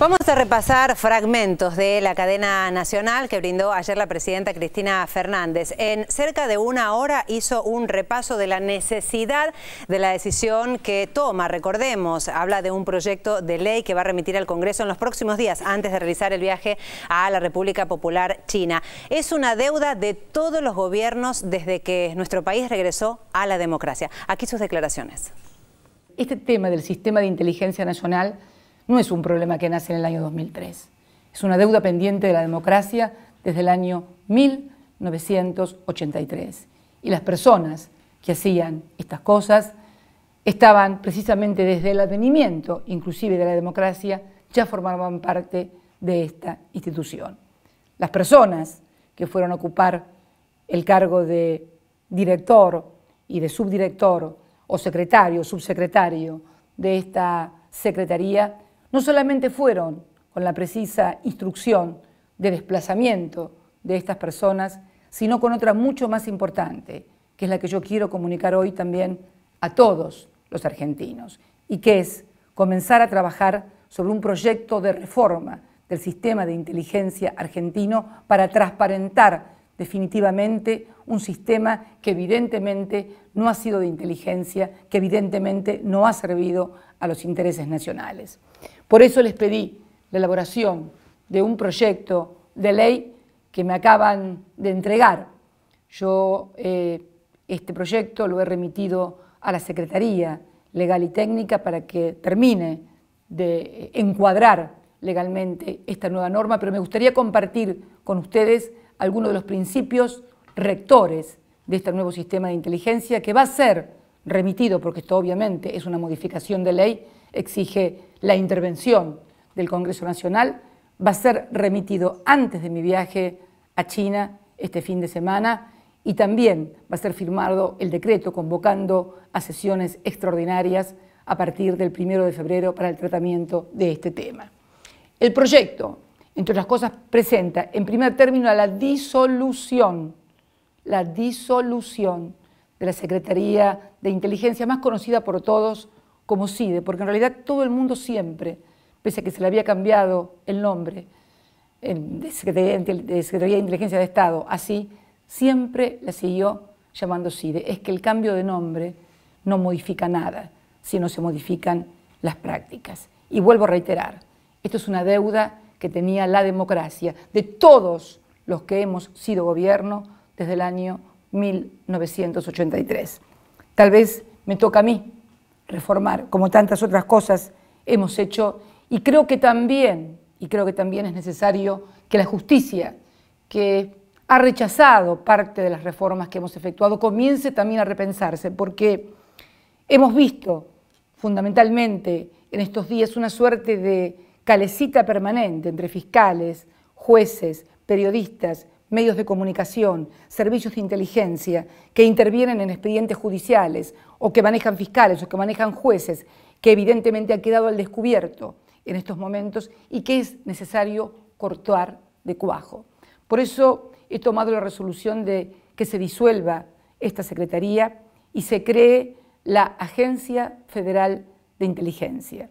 Vamos a repasar fragmentos de la cadena nacional que brindó ayer la presidenta Cristina Fernández. En cerca de una hora hizo un repaso de la necesidad de la decisión que toma. Recordemos, habla de un proyecto de ley que va a remitir al Congreso en los próximos días antes de realizar el viaje a la República Popular China. Es una deuda de todos los gobiernos desde que nuestro país regresó a la democracia. Aquí sus declaraciones. Este tema del sistema de inteligencia nacional no es un problema que nace en el año 2003. Es una deuda pendiente de la democracia desde el año 1983. Y las personas que hacían estas cosas estaban precisamente desde el advenimiento, inclusive de la democracia, ya formaban parte de esta institución. Las personas que fueron a ocupar el cargo de director y de subdirector o secretario, subsecretario de esta secretaría, no solamente fueron con la precisa instrucción de desplazamiento de estas personas, sino con otra mucho más importante, que es la que yo quiero comunicar hoy también a todos los argentinos, y que es comenzar a trabajar sobre un proyecto de reforma del sistema de inteligencia argentino para transparentar definitivamente un sistema que evidentemente no ha sido de inteligencia, que evidentemente no ha servido a los intereses nacionales. Por eso les pedí la elaboración de un proyecto de ley que me acaban de entregar. Yo eh, este proyecto lo he remitido a la Secretaría Legal y Técnica para que termine de encuadrar legalmente esta nueva norma, pero me gustaría compartir con ustedes algunos de los principios rectores de este nuevo sistema de inteligencia que va a ser remitido, porque esto obviamente es una modificación de ley, exige la intervención del Congreso Nacional, va a ser remitido antes de mi viaje a China este fin de semana y también va a ser firmado el decreto convocando a sesiones extraordinarias a partir del 1 de febrero para el tratamiento de este tema. El proyecto entre otras cosas, presenta en primer término a la disolución, la disolución de la Secretaría de Inteligencia, más conocida por todos como CIDE, porque en realidad todo el mundo siempre, pese a que se le había cambiado el nombre de Secretaría de, Inteligencia de Estado, así, siempre la siguió llamando CIDE. Es que el cambio de nombre no modifica nada, si no se modifican las prácticas. Y vuelvo a reiterar, esto es una deuda que tenía la democracia de todos los que hemos sido gobierno desde el año 1983. Tal vez me toca a mí reformar, como tantas otras cosas hemos hecho, y creo que también, y creo que también es necesario que la justicia, que ha rechazado parte de las reformas que hemos efectuado, comience también a repensarse, porque hemos visto fundamentalmente en estos días una suerte de calecita permanente entre fiscales, jueces, periodistas, medios de comunicación, servicios de inteligencia, que intervienen en expedientes judiciales o que manejan fiscales o que manejan jueces, que evidentemente ha quedado al descubierto en estos momentos y que es necesario cortar de cuajo. Por eso he tomado la resolución de que se disuelva esta Secretaría y se cree la Agencia Federal de Inteligencia.